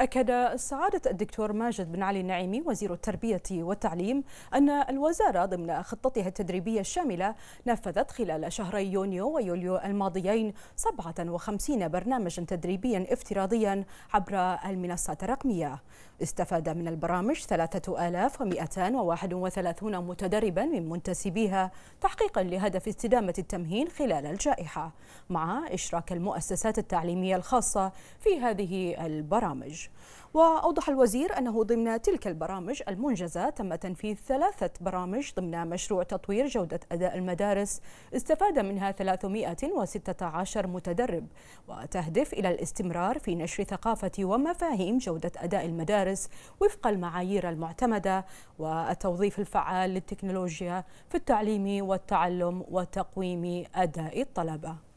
أكد سعادة الدكتور ماجد بن علي النعيمي وزير التربية والتعليم أن الوزارة ضمن خطتها التدريبية الشاملة نفذت خلال شهري يونيو ويوليو الماضيين 57 برنامجا تدريبيا افتراضيا عبر المنصات الرقمية استفاد من البرامج 3231 متدربا من منتسبيها تحقيقا لهدف استدامة التمهين خلال الجائحة مع إشراك المؤسسات التعليمية الخاصة في هذه البرامج وأوضح الوزير أنه ضمن تلك البرامج المنجزة تم تنفيذ ثلاثة برامج ضمن مشروع تطوير جودة أداء المدارس استفاد منها 316 متدرب وتهدف إلى الاستمرار في نشر ثقافة ومفاهيم جودة أداء المدارس وفق المعايير المعتمدة والتوظيف الفعال للتكنولوجيا في التعليم والتعلم وتقويم أداء الطلبة